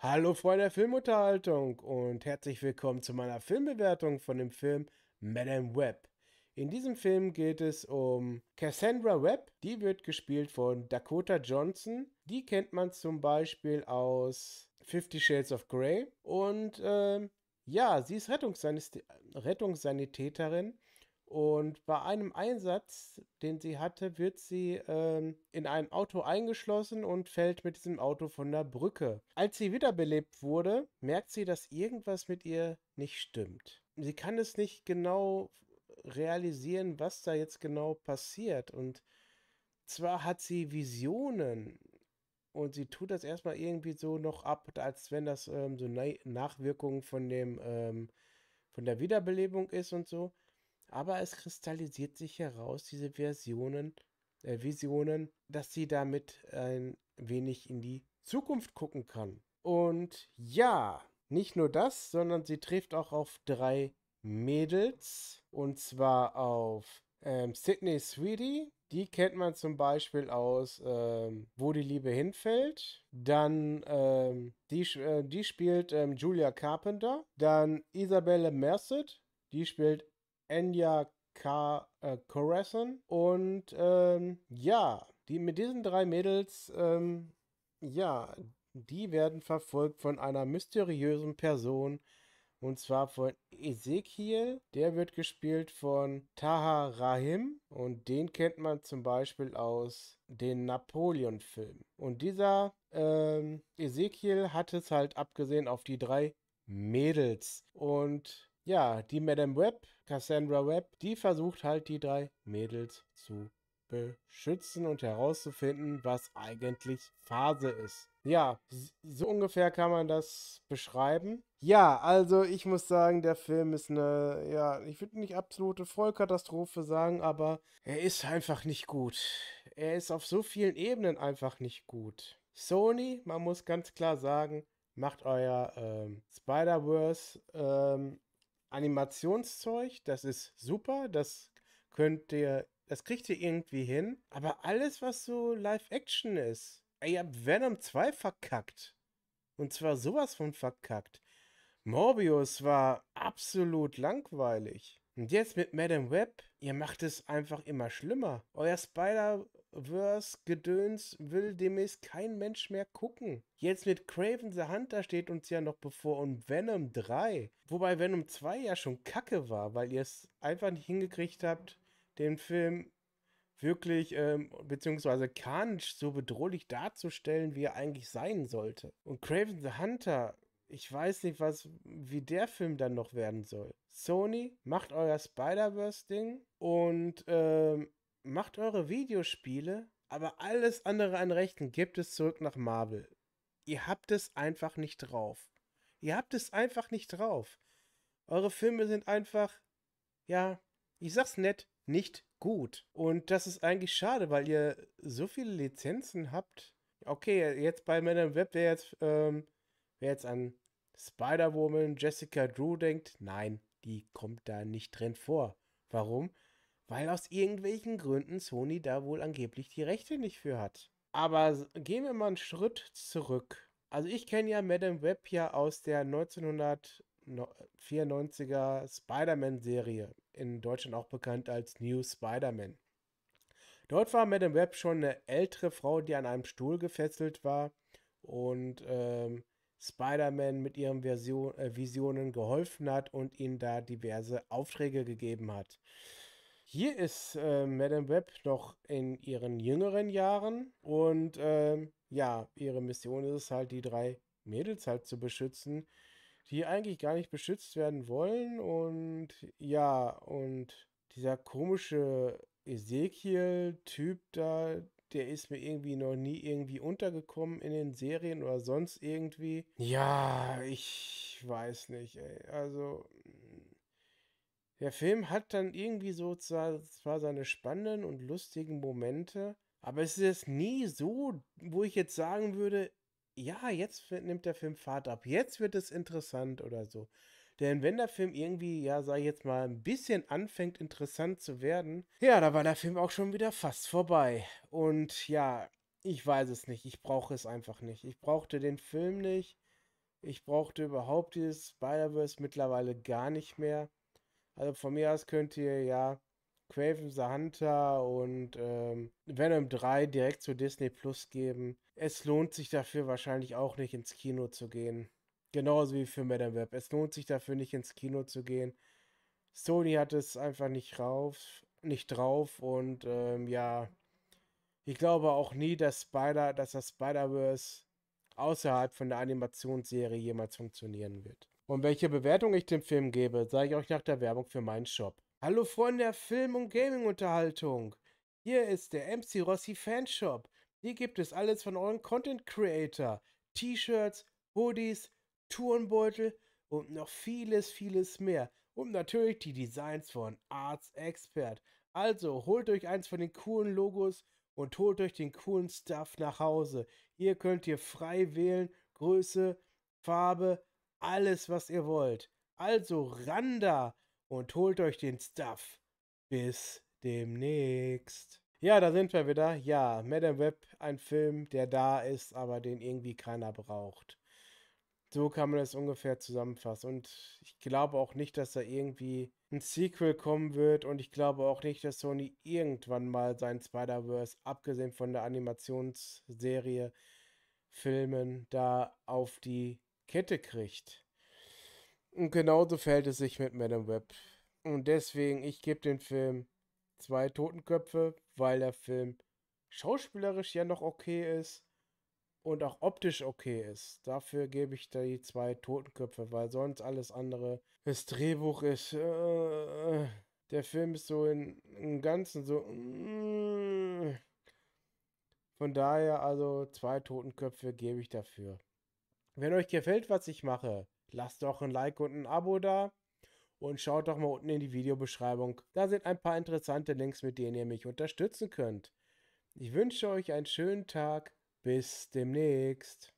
Hallo Freunde der Filmunterhaltung und herzlich willkommen zu meiner Filmbewertung von dem Film Madame Webb. In diesem Film geht es um Cassandra Webb, die wird gespielt von Dakota Johnson. Die kennt man zum Beispiel aus Fifty Shades of Grey. Und äh, ja, sie ist Rettungssanitäterin und bei einem Einsatz, den sie hatte, wird sie ähm, in ein Auto eingeschlossen und fällt mit diesem Auto von der Brücke. Als sie wiederbelebt wurde, merkt sie, dass irgendwas mit ihr nicht stimmt. Sie kann es nicht genau realisieren, was da jetzt genau passiert. Und zwar hat sie Visionen und sie tut das erstmal irgendwie so noch ab, als wenn das ähm, so Na Nachwirkungen von dem ähm, von der Wiederbelebung ist und so. Aber es kristallisiert sich heraus, diese Versionen, äh, Visionen, dass sie damit ein wenig in die Zukunft gucken kann. Und ja, nicht nur das, sondern sie trifft auch auf drei Mädels. Und zwar auf ähm, Sydney Sweetie. Die kennt man zum Beispiel aus ähm, Wo die Liebe hinfällt. Dann ähm, die, äh, die spielt ähm, Julia Carpenter. Dann Isabelle Merced. Die spielt Enya K. Äh, Und ähm, ja, die, mit diesen drei Mädels, ähm, ja, die werden verfolgt von einer mysteriösen Person. Und zwar von Ezekiel. Der wird gespielt von Taha Rahim. Und den kennt man zum Beispiel aus den Napoleon-Filmen. Und dieser ähm, Ezekiel hat es halt abgesehen auf die drei Mädels. Und ja, die Madame Webb, Cassandra Webb, die versucht halt die drei Mädels zu beschützen und herauszufinden, was eigentlich Phase ist. Ja, so ungefähr kann man das beschreiben. Ja, also ich muss sagen, der Film ist eine, ja, ich würde nicht absolute Vollkatastrophe sagen, aber er ist einfach nicht gut. Er ist auf so vielen Ebenen einfach nicht gut. Sony, man muss ganz klar sagen, macht euer ähm, Spider-Verse ähm, Animationszeug, das ist super, das könnt ihr, das kriegt ihr irgendwie hin. Aber alles, was so Live-Action ist, ihr habt Venom 2 verkackt. Und zwar sowas von verkackt. Morbius war absolut langweilig. Und jetzt mit Madame Web, ihr macht es einfach immer schlimmer. Euer Spider-Verse-Gedöns will demnächst kein Mensch mehr gucken. Jetzt mit Craven the Hunter steht uns ja noch bevor und Venom 3. Wobei Venom 2 ja schon kacke war, weil ihr es einfach nicht hingekriegt habt, den Film wirklich ähm, beziehungsweise Carnage so bedrohlich darzustellen, wie er eigentlich sein sollte. Und Craven the Hunter ich weiß nicht, was, wie der Film dann noch werden soll. Sony, macht euer Spider-Verse-Ding und ähm, macht eure Videospiele, aber alles andere an Rechten gibt es zurück nach Marvel. Ihr habt es einfach nicht drauf. Ihr habt es einfach nicht drauf. Eure Filme sind einfach, ja, ich sag's nett, nicht gut. Und das ist eigentlich schade, weil ihr so viele Lizenzen habt. Okay, jetzt bei Man Web wäre jetzt, ähm, wäre jetzt an Spider-Woman, Jessica Drew denkt, nein, die kommt da nicht drin vor. Warum? Weil aus irgendwelchen Gründen Sony da wohl angeblich die Rechte nicht für hat. Aber gehen wir mal einen Schritt zurück. Also ich kenne ja Madame Webb ja aus der 1994er Spider-Man-Serie, in Deutschland auch bekannt als New Spider-Man. Dort war Madame Webb schon eine ältere Frau, die an einem Stuhl gefesselt war und ähm, Spider-Man mit ihren Version, äh, Visionen geholfen hat und ihnen da diverse Aufträge gegeben hat. Hier ist äh, Madame Webb noch in ihren jüngeren Jahren und äh, ja, ihre Mission ist es halt, die drei Mädels halt zu beschützen, die eigentlich gar nicht beschützt werden wollen und ja, und dieser komische Ezekiel-Typ da, der ist mir irgendwie noch nie irgendwie untergekommen in den Serien oder sonst irgendwie. Ja, ich weiß nicht, ey. Also, der Film hat dann irgendwie so zwar, zwar seine spannenden und lustigen Momente, aber es ist nie so, wo ich jetzt sagen würde, ja, jetzt nimmt der Film Fahrt ab, jetzt wird es interessant oder so. Denn wenn der Film irgendwie, ja, sag ich jetzt mal, ein bisschen anfängt interessant zu werden, ja, da war der Film auch schon wieder fast vorbei. Und ja, ich weiß es nicht. Ich brauche es einfach nicht. Ich brauchte den Film nicht. Ich brauchte überhaupt dieses Spider-Verse mittlerweile gar nicht mehr. Also von mir aus könnt ihr ja Craven the Hunter und ähm, Venom 3 direkt zu Disney Plus geben. Es lohnt sich dafür wahrscheinlich auch nicht ins Kino zu gehen. Genauso wie für Madame Web. Es lohnt sich dafür nicht ins Kino zu gehen. Sony hat es einfach nicht rauf, nicht drauf und ähm, ja, ich glaube auch nie, dass Spider, dass das Spider-Verse außerhalb von der Animationsserie jemals funktionieren wird. Und welche Bewertung ich dem Film gebe, sage ich euch nach der Werbung für meinen Shop. Hallo Freunde der Film- und Gaming-Unterhaltung. Hier ist der MC Rossi Fanshop. Hier gibt es alles von euren Content Creator. T-Shirts, Hoodies, Turnbeutel und noch vieles, vieles mehr. Und natürlich die Designs von Arts Expert. Also holt euch eins von den coolen Logos und holt euch den coolen Stuff nach Hause. Hier könnt ihr frei wählen, Größe, Farbe, alles was ihr wollt. Also ran da und holt euch den Stuff. Bis demnächst. Ja, da sind wir wieder. Ja, Madame Web, ein Film, der da ist, aber den irgendwie keiner braucht. So kann man das ungefähr zusammenfassen. Und ich glaube auch nicht, dass da irgendwie ein Sequel kommen wird. Und ich glaube auch nicht, dass Sony irgendwann mal sein Spider-Verse, abgesehen von der Animationsserie, Filmen, da auf die Kette kriegt. Und genauso fällt es sich mit Madame Web. Und deswegen, ich gebe dem Film zwei Totenköpfe, weil der Film schauspielerisch ja noch okay ist und auch optisch okay ist. Dafür gebe ich da die zwei Totenköpfe, weil sonst alles andere. Das Drehbuch ist. Äh, der Film ist so in, im Ganzen so. Mm. von daher also zwei Totenköpfe gebe ich dafür. Wenn euch gefällt, was ich mache, lasst doch ein Like und ein Abo da. Und schaut doch mal unten in die Videobeschreibung. Da sind ein paar interessante Links, mit denen ihr mich unterstützen könnt. Ich wünsche euch einen schönen Tag. Bis demnächst.